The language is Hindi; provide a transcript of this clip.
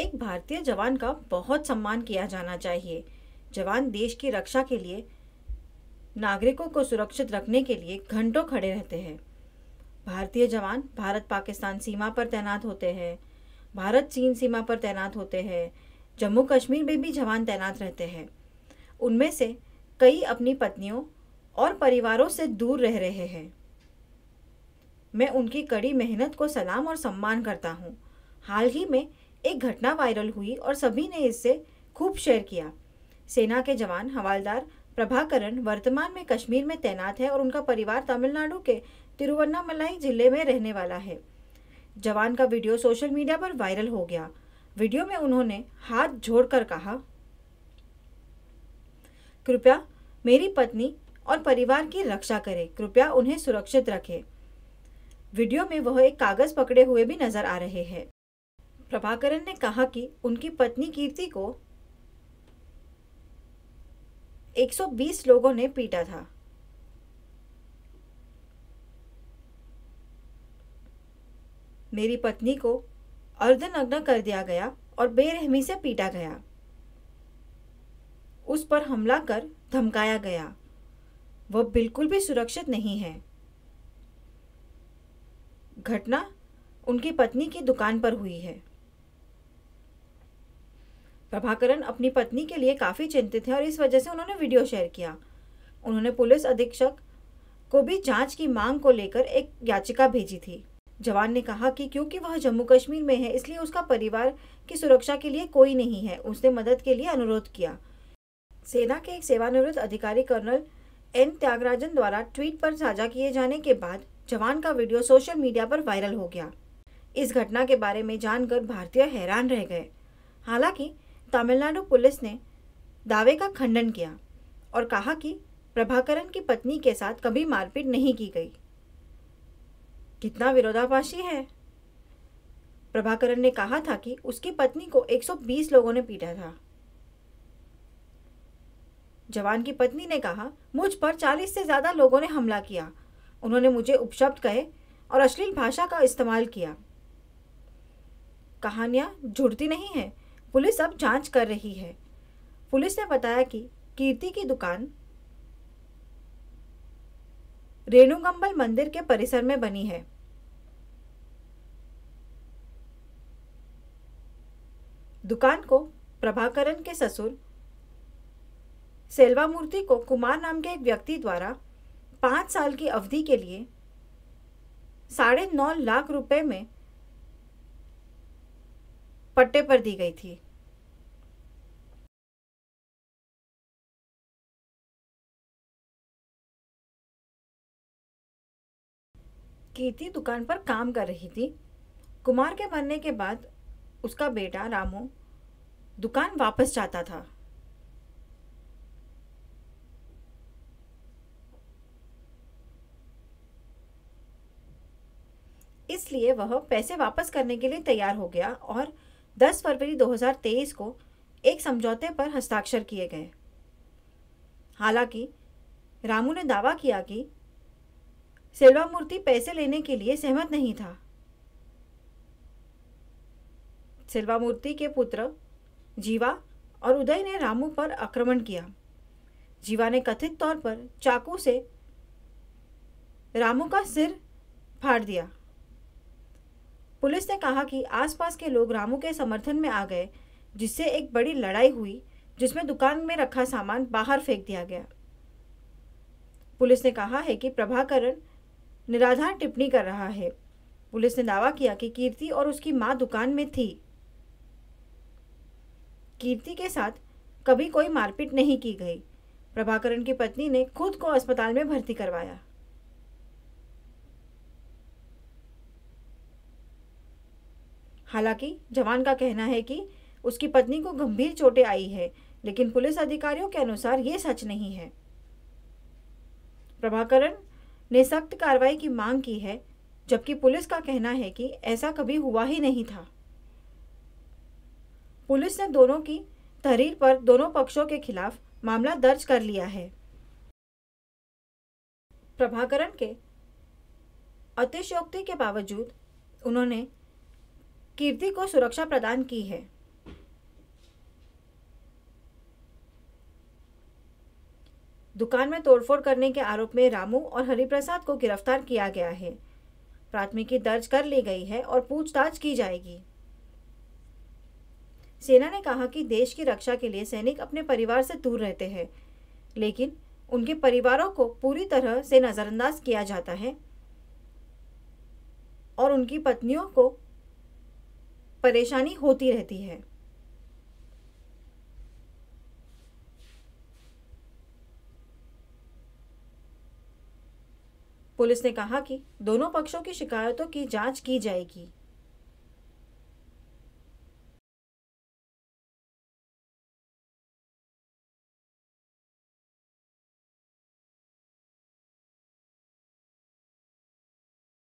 एक भारतीय जवान का बहुत सम्मान किया जाना चाहिए जवान देश की रक्षा के लिए नागरिकों को सुरक्षित रखने के लिए घंटों खड़े रहते हैं भारतीय जवान भारत पाकिस्तान सीमा पर तैनात होते हैं भारत चीन सीमा पर तैनात होते हैं जम्मू कश्मीर में भी जवान तैनात रहते हैं उनमें से कई अपनी पत्नियों और परिवारों से दूर रह रहे हैं मैं उनकी कड़ी मेहनत को सलाम और सम्मान करता हूँ हाल ही में एक घटना वायरल हुई और सभी ने इससे खूब शेयर किया सेना के जवान हवालदार प्रभाकरण वर्तमान में कश्मीर में तैनात है और उनका परिवार तमिलनाडु के तिरुवन्नामलाई जिले में रहने वाला है जवान का वीडियो सोशल मीडिया पर वायरल हो गया वीडियो में उन्होंने हाथ जोड़कर कहा कृपया मेरी पत्नी और परिवार की रक्षा करें कृपया उन्हें सुरक्षित रखें वीडियो में वह एक कागज पकड़े हुए भी नजर आ रहे हैं प्रभाकरण ने कहा कि उनकी पत्नी कीर्ति को 120 लोगों ने पीटा था मेरी पत्नी को अर्धनग्न कर दिया गया और बेरहमी से पीटा गया उस पर हमला कर धमकाया गया वह बिल्कुल भी सुरक्षित नहीं है घटना उनकी पत्नी की दुकान पर हुई है प्रभाकरण अपनी पत्नी के लिए काफ़ी चिंतित थे और इस वजह से उन्होंने वीडियो शेयर किया उन्होंने पुलिस अधीक्षक को भी जांच की मांग को लेकर एक याचिका भेजी थी जवान ने कहा कि क्योंकि वह जम्मू कश्मीर में है इसलिए उसका परिवार की सुरक्षा के लिए कोई नहीं है उसने मदद के लिए अनुरोध किया सेना के एक सेवानिवृत्त अधिकारी कर्नल एन त्यागराजन द्वारा ट्वीट पर साझा किए जाने के बाद जवान का वीडियो सोशल मीडिया पर वायरल हो गया इस घटना के बारे में जानकर भारतीय हैरान रह गए हालांकि तमिलनाडु पुलिस ने दावे का खंडन किया और कहा कि प्रभाकरण की पत्नी के साथ कभी मारपीट नहीं की गई कितना विरोधाभासी है प्रभाकरण ने कहा था कि उसकी पत्नी को 120 लोगों ने पीटा था जवान की पत्नी ने कहा मुझ पर 40 से ज़्यादा लोगों ने हमला किया उन्होंने मुझे उपशब्द कहे और अश्लील भाषा का इस्तेमाल किया कहानियां जुड़ती नहीं है पुलिस अब जांच कर रही है पुलिस ने बताया कि कीर्ति की दुकान रेणुगंबल मंदिर के परिसर में बनी है दुकान को प्रभाकरण के ससुर सेल्वा मूर्ति को कुमार नाम के एक व्यक्ति द्वारा पाँच साल की अवधि के लिए साढ़े नौ लाख रुपए में पट्टे पर दी गई थी कीर्ति दुकान पर काम कर रही थी कुमार के मरने के बाद उसका बेटा रामू दुकान वापस जाता था इसलिए वह पैसे वापस करने के लिए तैयार हो गया और 10 फरवरी 2023 को एक समझौते पर हस्ताक्षर किए गए हालांकि रामू ने दावा किया कि मूर्ति पैसे लेने के लिए सहमत नहीं था सेल्वामूर्ति के पुत्र जीवा और उदय ने रामू पर आक्रमण किया जीवा ने कथित तौर पर चाकू से रामू का सिर फाड़ दिया पुलिस ने कहा कि आसपास के लोग रामू के समर्थन में आ गए जिससे एक बड़ी लड़ाई हुई जिसमें दुकान में रखा सामान बाहर फेंक दिया गया पुलिस ने कहा है कि प्रभाकरण निराधार टिप्पणी कर रहा है पुलिस ने दावा किया कि कीर्ति और उसकी मां दुकान में थी कीर्ति के साथ कभी कोई मारपीट नहीं की गई प्रभाकरण की पत्नी ने खुद को अस्पताल में भर्ती करवाया हालांकि जवान का कहना है कि उसकी पत्नी को गंभीर चोटें आई है लेकिन पुलिस अधिकारियों के अनुसार ये सच नहीं है प्रभाकरण ने सख्त कार्रवाई की मांग की है जबकि पुलिस का कहना है कि ऐसा कभी हुआ ही नहीं था पुलिस ने दोनों की तहरीर पर दोनों पक्षों के खिलाफ मामला दर्ज कर लिया है प्रभाकरण के अतिशयोक्ति के बावजूद उन्होंने कीर्ति को सुरक्षा प्रदान की है दुकान में तोड़फोड़ करने के आरोप में रामू और हरिप्रसाद को गिरफ्तार किया गया है प्राथमिकी दर्ज कर ली गई है और पूछताछ की जाएगी सेना ने कहा कि देश की रक्षा के लिए सैनिक अपने परिवार से दूर रहते हैं लेकिन उनके परिवारों को पूरी तरह से नज़रअंदाज किया जाता है और उनकी पत्नियों को परेशानी होती रहती है पुलिस ने कहा कि दोनों पक्षों की शिकायतों की जांच की जाएगी